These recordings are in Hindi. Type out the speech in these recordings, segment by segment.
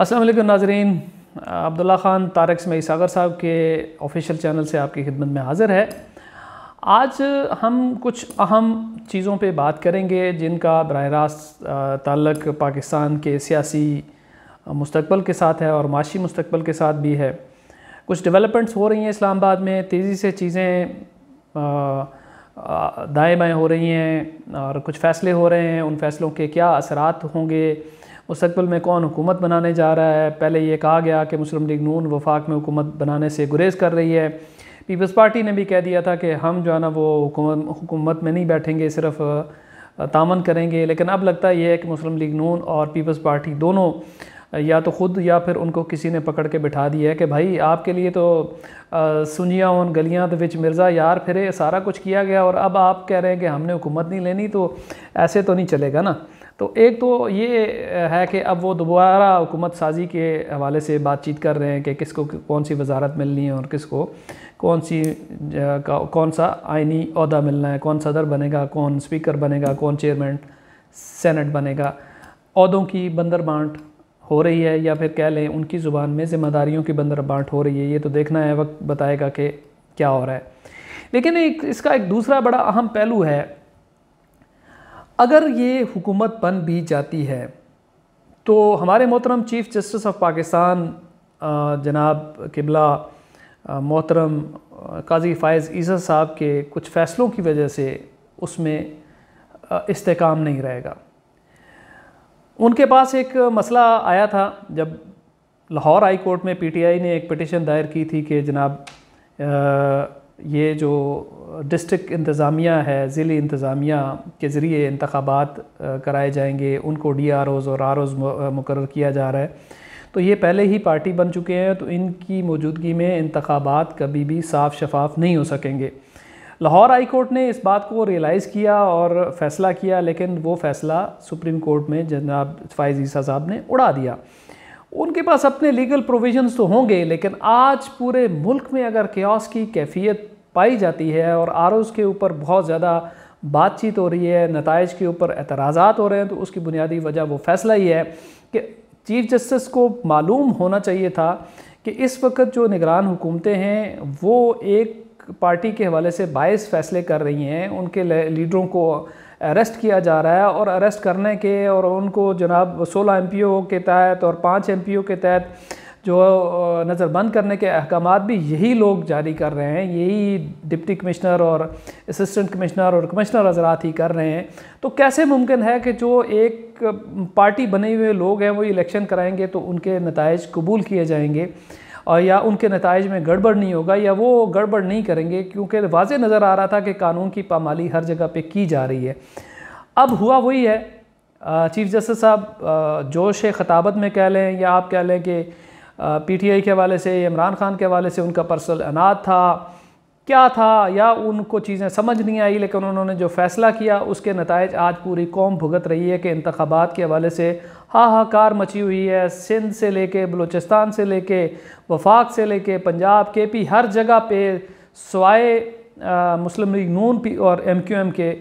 असलम नाजरीन अब्दुल्ला ख़ान तारक समय सागर साहब के ऑफिशियल चैनल से आपकी खिदमत में हाज़िर है आज हम कुछ अहम चीज़ों पे बात करेंगे जिनका बरह रास्त ताल्लक पाकिस्तान के सियासी मुस्तकबल के साथ है और माशी मुस्तकबल के साथ भी है कुछ डेवलपमेंट्स हो रही हैं इस्लामाबाद में तेज़ी से चीज़ें दाएँ बाएँ हो रही हैं और कुछ फ़ैसले हो रहे हैं उन फ़ैसलों के क्या असरात होंगे मुस्तबिल में कौन हुकूमत बनाने जा रहा है पहले ये कहा गया कि मुस्लिम लीग नून वफाक में हुकूमत बनाने से गुरेज़ कर रही है पीपल्स पार्टी ने भी कह दिया था कि हम जो है ना वो हुकूमत में नहीं बैठेंगे सिर्फ तामन करेंगे लेकिन अब लगता यह है कि मुस्लिम लीग नून और पीपल्स पार्टी दोनों या तो ख़ुद या फिर उनको किसी ने पकड़ के बिठा दिया है कि भाई आपके लिए तो सुनिया उन गलियाँ तो मिर्ज़ा यार फिर सारा कुछ किया गया और अब आप कह रहे हैं कि हमने हुकूमत नहीं लेनी तो ऐसे तो नहीं चलेगा ना तो एक तो ये है कि अब वो दोबारा हुकूमत साजी के हवाले से बातचीत कर रहे हैं कि किसको कौन सी वजारत मिलनी है और किसको कौन सी कौन सा आइनी अहदा मिलना है कौन सदर बनेगा कौन स्पीकर बनेगा कौन चेयरमैन सेनेट बनेगा अहदों की बंदर बांट हो रही है या फिर कह लें उनकी ज़ुबान में ज़िम्मेदारियों की बंदर बांट हो रही है ये तो देखना है वक्त बताएगा कि क्या हो रहा है लेकिन एक इसका एक दूसरा बड़ा अहम पहलू है अगर ये हुकूमत बन भी जाती है तो हमारे मोहतरम चीफ़ जस्टिस ऑफ पाकिस्तान जनाब किबला मोहतरम काजी फ़ायज़ ईसा साहब के कुछ फ़ैसलों की वजह से उसमें इस्तेकाम नहीं रहेगा उनके पास एक मसला आया था जब लाहौर हाई कोर्ट में पीटीआई ने एक पटिशन दायर की थी कि जनाब ये जो डिस्ट्रिक्ट इंतज़ामिया है ज़िली इंतज़ामिया के ज़रिए इंतबात कराए जाएंगे उनको डी आर ओज़ और आर ओज़ मुकर किया जा रहा है तो ये पहले ही पार्टी बन चुके हैं तो इनकी मौजूदगी में इंतबात कभी भी साफ़ शफाफ नहीं हो सकेंगे लाहौर हाई कोर्ट ने इस बात को रियलाइज़ किया और फैसला किया लेकिन वो फैसला सुप्रीम कोर्ट में जनाब फायज़ ईसा साहब ने उड़ा दिया उनके पास अपने लीगल प्रोविजंस तो होंगे लेकिन आज पूरे मुल्क में अगर क्यास की कैफियत पाई जाती है और आर के ऊपर बहुत ज़्यादा बातचीत हो रही है नतज के ऊपर एतराज़ात हो रहे हैं तो उसकी बुनियादी वजह वो फैसला ही है कि चीफ जस्टिस को मालूम होना चाहिए था कि इस वक्त जो निगरान हुकूमतें हैं वो एक पार्टी के हवाले से बायस फैसले कर रही हैं उनके लीडरों को अरेस्ट किया जा रहा है और अरेस्ट करने के और उनको जनाब सोलह एम पी ओ के तहत और पाँच एम पी ओ के तहत जो नज़रबंद करने के अहकाम भी यही लोग जारी कर रहे हैं यही डिप्टी कमिश्नर और असिस्टेंट कमिश्नर और कमिश्नर हजरात ही कर रहे हैं तो कैसे मुमकिन है कि जो एक पार्टी बने हुए लोग हैं वो इलेक्शन कराएंगे तो उनके नतज कबूल किए जाएंगे और या उनके नतज में गड़बड़ नहीं होगा या वो गड़बड़ नहीं करेंगे क्योंकि वाज नज़र आ रहा था कि कानून की पामाली हर जगह पर की जा रही है अब हुआ वही है चीफ़ जस्टिस साहब जोश ख़ताबत में कह लें या आप कह लें कि पी टी आई के हवाले से इमरान खान के हवाले से उनका पर्सनल अनाज था क्या था या उनको चीज़ें समझ नहीं आई लेकिन उन्होंने जो फ़ैसला किया उसके नतज आज पूरी कौम भुगत रही है कि इंतबात के हवाले से हाहाकार मची हुई है सिंध से लेके बलूचिस्तान से लेके वफाक से लेके पंजाब के पी हर जगह पे सवाए मुस्लिम लीग नून पी और एम क्यू एम के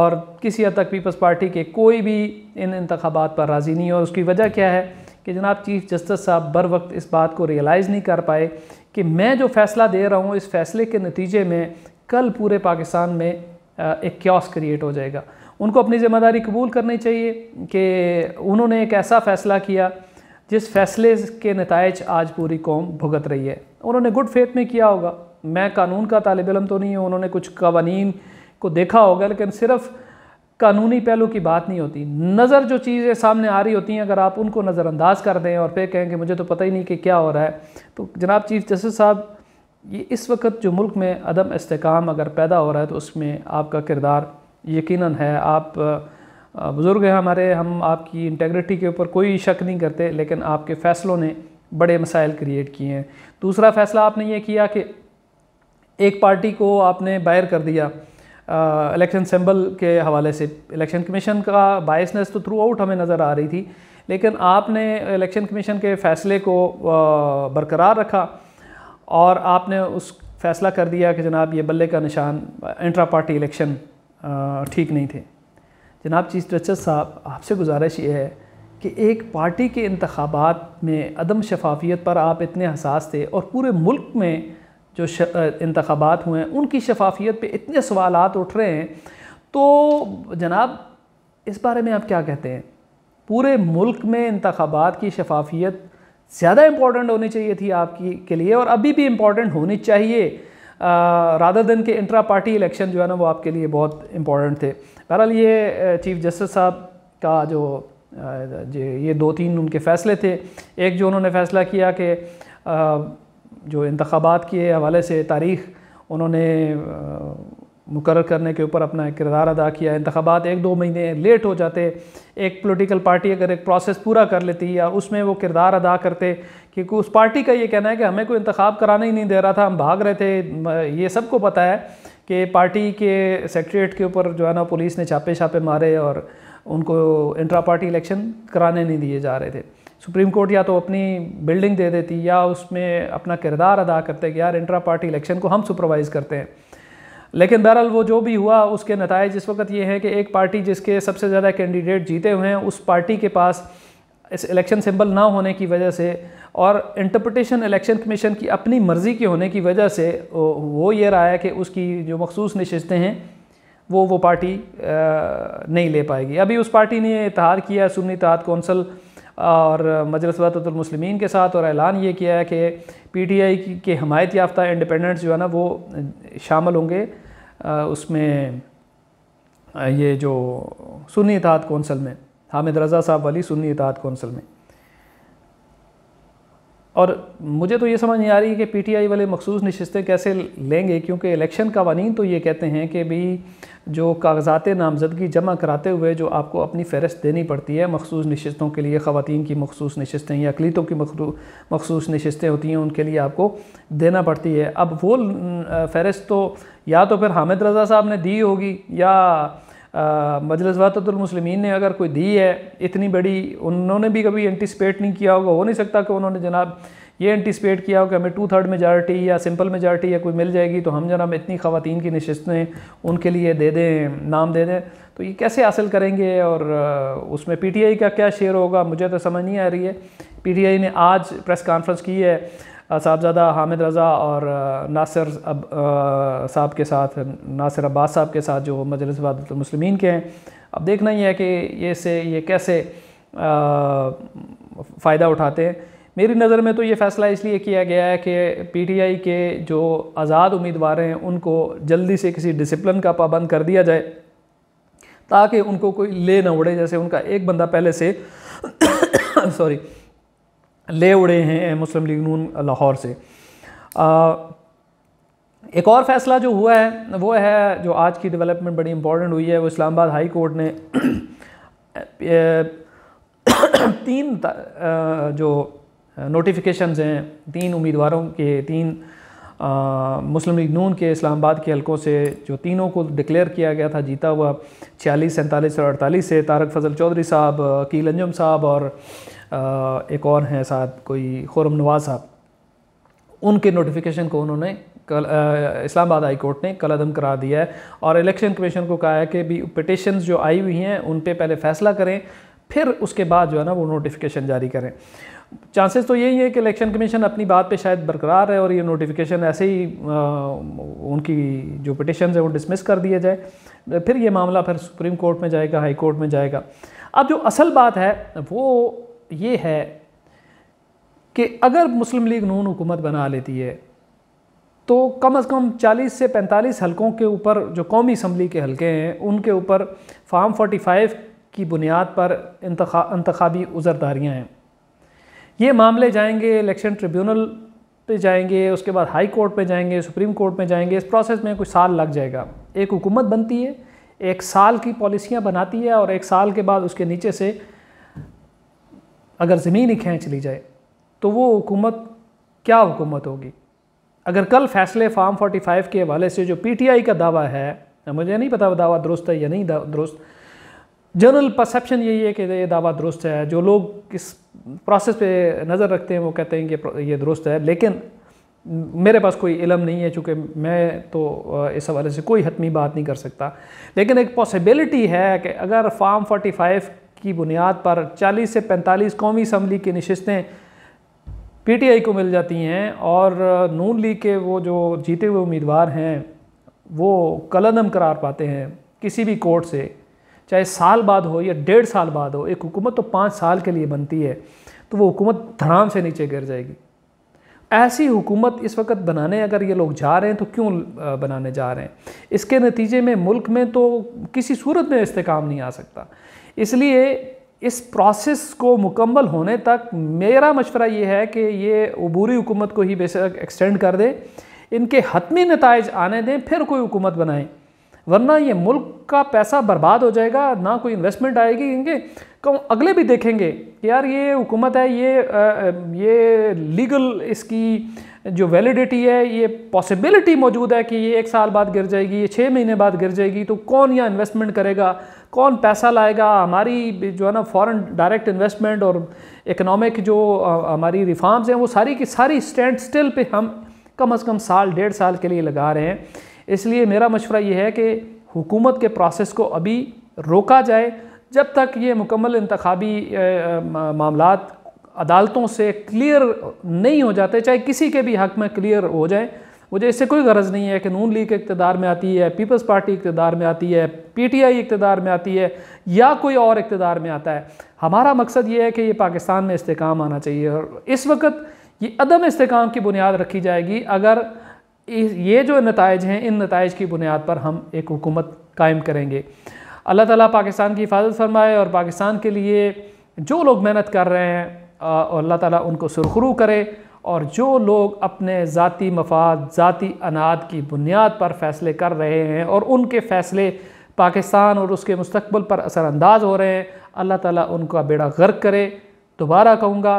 और किसी हद तक पीपल्स पार्टी के कोई भी इन इंतबात पर राज़ी नहीं है और उसकी वजह क्या है कि जनाब चीफ़ जस्टिस साहब बर वक्त इस बात को रियलाइज़ नहीं कर पाए कि मैं जो फैसला दे रहा हूँ इस फैसले के नतीजे में कल पूरे पाकिस्तान में एक क्योस क्रिएट हो जाएगा उनको अपनी ज़िम्मेदारी कबूल करनी चाहिए कि उन्होंने एक ऐसा फ़ैसला किया जिस फैसले के नतज आज पूरी कौम भुगत रही है उन्होंने गुड फेथ में किया होगा मैं कानून का तालब इलम तो नहीं हूँ उन्होंने कुछ कवानीन को देखा होगा लेकिन सिर्फ़ कानूनी पहलू की बात नहीं होती नज़र जो चीज़ें सामने आ रही होती हैं अगर आप उनको नज़रअंदाज कर दें और फिर कहें कि मुझे तो पता ही नहीं कि क्या हो रहा है तो जनाब चीफ जस्टिस साहब ये इस वक्त जो मुल्क में अदम इसकाम अगर पैदा हो रहा है तो उसमें आपका किरदार यकीनन है आप बुज़ुर्ग हैं हमारे हम आपकी इंटेग्रिटी के ऊपर कोई शक नहीं करते लेकिन आपके फ़ैसलों ने बड़े मसाइल क्रिएट किए हैं दूसरा फ़ैसला आपने ये किया कि एक पार्टी को आपने बायर कर दिया इलेक्शन सिंबल के हवाले से इलेक्शन कमीशन का बायसनेस तो थ्रू आउट हमें नज़र आ रही थी लेकिन आपने इलेक्शन कमीशन के फ़ैसले को बरकरार रखा और आपने उस फैसला कर दिया कि जनाब ये बल्ले का निशान इंट्रा पार्टी इलेक्शन ठीक नहीं थे जनाब चीफ जस्टिस साहब आपसे गुजारिश ये है कि एक पार्टी के इंतबात में अदम शफाफियत पर आप इतने हसास थे और पूरे मुल्क में जो इंतबात हुए हैं उनकी शफाफियत पे इतने सवाल उठ रहे हैं तो जनाब इस बारे में आप क्या कहते हैं पूरे मुल्क में इंतबात की शफाफियत ज़्यादा इम्पॉर्टेंट होनी चाहिए थी आपकी के लिए और अभी भी इम्पॉर्टेंट होनी चाहिए राधा दिन के इंट्रा पार्टी इलेक्शन जो है ना वो आपके लिए बहुत इम्पॉर्टेंट थे बहरहाल ये चीफ जस्टिस साहब का जो ये दो तीन उनके फ़ैसले थे एक जो उन्होंने फ़ैसला किया कि जो इंतबात के हवाले से तारीख़ उन्होंने मुकर करने के ऊपर अपना किरदार अदा किया इंतबात एक दो महीने लेट हो जाते एक पोलिटिकल पार्टी अगर एक प्रोसेस पूरा कर लेती या उसमें वो किरदार अदा करते क्योंकि उस पार्टी का ये कहना है कि हमें कोई इंतखब कराना ही नहीं दे रहा था हम भाग रहे थे ये सबको पता है कि पार्टी के सेक्रट्रेट के ऊपर जो है ना पुलिस ने छापे छापे मारे और उनको इंट्रा पार्टी इलेक्शन कराने नहीं दिए जा रहे थे सुप्रीम कोर्ट या तो अपनी बिल्डिंग दे देती या उसमें अपना किरदार अदा करते कि यार इंट्रा पार्टी इलेक्शन को हम सुपरवाइज़ करते हैं लेकिन बहरहाल वो जो भी हुआ उसके नतज इस वक्त ये हैं कि एक पार्टी जिसके सबसे ज़्यादा कैंडिडेट जीते हुए हैं उस पार्टी के पास इस इलेक्शन सिंबल ना होने की वजह से और इंटरप्रटेशन इलेक्शन कमीशन की अपनी मर्ज़ी के होने की वजह से वो ये रहा है कि उसकी जो मखसूस नशस्तें हैं वो वो पार्टी नहीं ले पाएगी अभी उस पार्टी ने इतिहाद किया सुन्नी इतिहाद कौंसल और मजलस वतमुसलमिन के साथ और ऐलान ये किया है कि पी टी आई के हमायत याफ्ता इंडिपेंडेंट्स जो है ना वो शामिल होंगे उसमें ये जो सुन्नी इतिहाद कौंसल में हामिद रज़ा साहब वाली सुन्नी इतिहाद कौंसल में और मुझे तो ये समझ नहीं आ रही है कि पीटीआई वाले मखसूस नशस्तें कैसे लेंगे क्योंकि इलेक्शन कवानीन तो ये कहते हैं कि भी जो कागजात नामजदगी जमा कराते हुए जो आपको अपनी फहरस्त देनी पड़ती है मखसूस नशस्तों के लिए ख़वान की मखसूस नशस्तें या अकलीतों की मखसूस नशस्तें होती हैं उनके लिए आपको देना पड़ती है अब वो फहरस्त तो या तो फिर हामिद रज़ा साहब ने दी होगी या मजलस वातुलमसलमिन ने अगर कोई दी है इतनी बड़ी उन्होंने भी कभी एंटिसपेट नहीं किया होगा हो नहीं सकता कि उन्होंने जनाब ये एंटिसपेट किया हो कि हमें टू थर्ड मेजार्टी या सिंपल मेजार्टी या कोई मिल जाएगी तो हम जनाब इतनी खातन की नशस्तें उनके लिए दे दें नाम दे दें तो ये कैसे हासिल करेंगे और उसमें पी टी आई का क्या शेयर होगा मुझे तो समझ नहीं आ रही है पी टी आई ने आज प्रेस कॉन्फ्रेंस की है साहबजादा हामिद रज़ा और नासिर अब साहब के साथ नासिर अब्बास साहब के साथ जो मजलिस वादतमसलम के हैं अब देखना ही है कि ये से ये कैसे फ़ायदा उठाते हैं मेरी नज़र में तो ये फ़ैसला इसलिए किया गया है कि पीटीआई के जो आज़ाद उम्मीदवार हैं उनको जल्दी से किसी डिसिप्लिन का पाबंद कर दिया जाए ताकि उनको कोई ले ना उड़े जैसे उनका एक बंदा पहले से सॉरी ले उड़े हैं मुस्लिम लीग नून लाहौर से एक और फैसला जो हुआ है वो है जो आज की डेवलपमेंट बड़ी इंपॉर्टेंट हुई है वो इस्लामाबाद हाई कोर्ट ने तीन जो नोटिफिकेशंस हैं तीन उम्मीदवारों के तीन आ, मुस्लिम लीग नून के इस्लामाबाद के हलकों से जो तीनों को डिक्लेयर किया गया था जीता हुआ छियालीस सैंतालीस और अड़तालीस से तारक फजल चौधरी साहब कील अंजम साहब और एक और हैं साथ कोई खुरम नवाज साहब उनके नोटिफिकेशन को उन्होंने कल इस्लामाबाद हाई कोर्ट ने कल अदम करा दिया है और इलेक्शन कमीशन को कहा है कि भी पटिशन जो आई हुई हैं उन पर पहले फैसला करें फिर उसके बाद जो है ना वो नोटिफिकेशन जारी करें चांसेस तो यही है कि इलेक्शन कमीशन अपनी बात पे शायद बरकरार है और ये नोटिफिकेशन ऐसे ही आ, उनकी जो पटिशन है वो डिसमिस कर दिया जाए फिर ये मामला फिर सुप्रीम कोर्ट में जाएगा हाई कोर्ट में जाएगा अब जो असल बात है वो ये है कि अगर मुस्लिम लीग नून हुकूमत बना लेती है तो कम अज़ कम 40 से 45 हलकों के ऊपर जो कौमी इसम्बली के हलके हैं उनके ऊपर फार्म 45 की बुनियाद पर इंतखा इंतबी उज़रदारियाँ हैं ये मामले जाएंगे इलेक्शन ट्रिब्यूनल पे जाएंगे उसके बाद हाई कोर्ट पे जाएंगे सुप्रीम कोर्ट में जाएंगे इस प्रोसेस में कुछ साल लग जाएगा एक हुकूमत बनती है एक साल की पॉलिसियाँ बनाती है और एक साल के बाद उसके नीचे से अगर ज़मीन ही खींच ली जाए तो वो हुकूमत क्या हुकूमत होगी अगर कल फैसले फार्म 45 के हवाले से जो पीटीआई का दावा है मुझे नहीं पता दावा दुरुस्त है या नहीं दुरुस्त जनरल परसेप्शन यही है कि ये दावा दुरुस्त है जो लोग इस प्रोसेस पे नज़र रखते हैं वो कहते हैं कि ये दुरुस्त है लेकिन मेरे पास कोई इलम नहीं है चूँकि मैं तो इस हवाले से कोई हतमी बात नहीं कर सकता लेकिन एक पॉसिबिलिटी है कि अगर फार्म फ़ाइव की बुनियाद पर 40 से 45 कौमी इसम्बली की नशस्तें पीटीआई को मिल जाती हैं और नून लीग के वो जो जीते हुए उम्मीदवार हैं वो कलदम करार पाते हैं किसी भी कोर्ट से चाहे साल बाद हो या डेढ़ साल बाद हो एक हुकूमत तो पाँच साल के लिए बनती है तो वो हुकूमत धड़ाम से नीचे गिर जाएगी ऐसी हुकूमत इस वक्त बनाने अगर ये लोग जा रहे हैं तो क्यों बनाने जा रहे हैं इसके नतीजे में मुल्क में तो किसी सूरत में इस्तेकाम नहीं आ सकता इसलिए इस प्रोसेस को मुकम्मल होने तक मेरा मशवरा ये है कि ये अबूरी हुकूमत को ही बेशक एक्सटेंड कर दें इनके हतमी नतज आने दें फिर कोई हुकूमत बनाएं वरना ये मुल्क का पैसा बर्बाद हो जाएगा ना कोई इन्वेस्टमेंट आएगी इनके कम अगले भी देखेंगे कि यार ये हुकूमत है ये आ, ये लीगल इसकी जो वैलिडिटी है ये पॉसिबिलिटी मौजूद है कि ये एक साल बाद गिर जाएगी ये छः महीने बाद गिर जाएगी तो कौन यहाँ इन्वेस्टमेंट करेगा कौन पैसा लाएगा हमारी जो है ना फॉरेन डायरेक्ट इन्वेस्टमेंट और इकनॉमिक जो हमारी रिफॉर्म्स हैं वो सारी की सारी स्टैंड स्टिल पर हम कम अज़ कम साल डेढ़ साल के लिए लगा रहे हैं इसलिए मेरा मशवरा ये है कि हुकूमत के प्रोसेस को अभी रोका जाए जब तक ये मुकम्मल इंतबी मामला अदालतों से क्लियर नहीं हो जाते चाहे किसी के भी हक में क्लियर हो जाए मुझे इससे कोई गरज नहीं है कि नून लीग इकतदार में आती है पीपल्स पार्टी इकतदार में आती है पीटीआई इकतदार में आती है या कोई और इकतदार में आता है हमारा मकसद ये है कि ये पाकिस्तान में इस्तेकाम आना चाहिए और इस वक्त ये अदम इस्तेकाम की बुनियाद रखी जाएगी अगर ये जो नतज हैं इन नतज की बुनियाद पर हम एक हुकूमत कायम करेंगे अल्लाह ताला पाकिस्तान की हिफाजत फरमाए और पाकिस्तान के लिए जो लोग मेहनत कर रहे हैं और अल्लाह ताला उनको सुरखरू करे और जो लोग अपने ज़ाती मफाद ज़ाती अनाद की बुनियाद पर फ़ैसले कर रहे हैं और उनके फ़ैसले पाकिस्तान और उसके मुस्तबल पर असरानंदाज हो रहे हैं अल्लाह ताला उनका बेड़ा गर्क करे दोबारा कहूँगा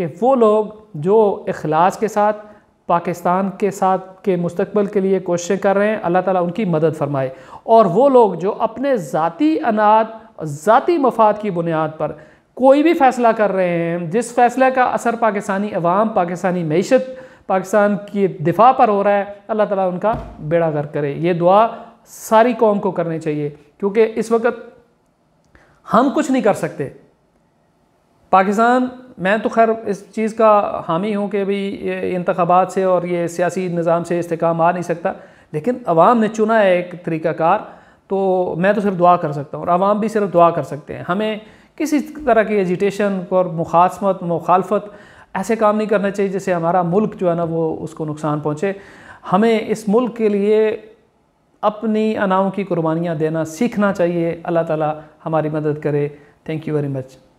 कि वो लोग जो अखलास के साथ पाकिस्तान के साथ के मुस्तबल के लिए कोशिशें कर रहे हैं अल्लाह ताला उनकी मदद फरमाए और वो लोग जो अपने ज़ाती अनाद ज़ाती मफाद की बुनियाद पर कोई भी फैसला कर रहे हैं जिस फैसले का असर पाकिस्तानी अवाम पाकिस्तानी मीशत पाकिस्तान की दिफा पर हो रहा है अल्लाह ताला उनका बेड़ा गर्क करे ये दुआ सारी कौम को करनी चाहिए क्योंकि इस वक्त हम कुछ नहीं कर सकते पाकिस्तान मैं तो खैर इस चीज़ का हामी हूँ कि भाई इंतबात से और ये सियासी निज़ाम से इसकाम आ नहीं सकता लेकिन अवाम ने चुना है एक तरीक़ाकार तो मैं तो सिर्फ दुआ कर सकता हूँ और अवाम भी सिर्फ दुआ कर सकते हैं हमें किसी तरह की एजिटेशन और मुखासमत मुखालफत ऐसे काम नहीं करना चाहिए जिससे हमारा मुल्क जो है ना वो उसको नुकसान पहुँचे हमें इस मुल्क के लिए अपनी अनाओं की कुर्बानियाँ देना सीखना चाहिए अल्लाह ताला हमारी मदद करे थैंक यू वेरी मच